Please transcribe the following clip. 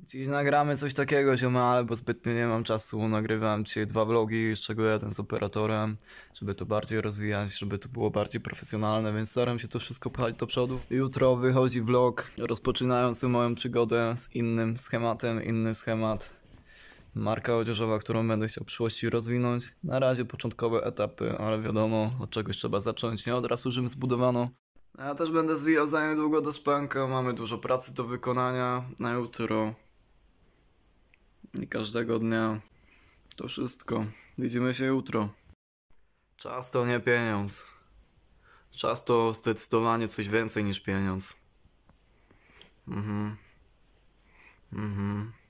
Dziś nagramy coś takiego, ziomale, bo zbytnio nie mam czasu. Nagrywam dzisiaj dwa vlogi, z czego jeden z operatorem, żeby to bardziej rozwijać, żeby to było bardziej profesjonalne, więc staram się to wszystko pchać do przodu. Jutro wychodzi vlog rozpoczynający moją przygodę z innym schematem, inny schemat. Marka odzieżowa, którą będę chciał w przyszłości rozwinąć. Na razie początkowe etapy, ale wiadomo, od czegoś trzeba zacząć. Nie od razu Rzym zbudowano. Ja też będę zwijał za niedługo do spanka, mamy dużo pracy do wykonania na jutro i każdego dnia. To wszystko. Widzimy się jutro. Czas to nie pieniądz. Czas to zdecydowanie coś więcej niż pieniądz. Mhm. Mhm.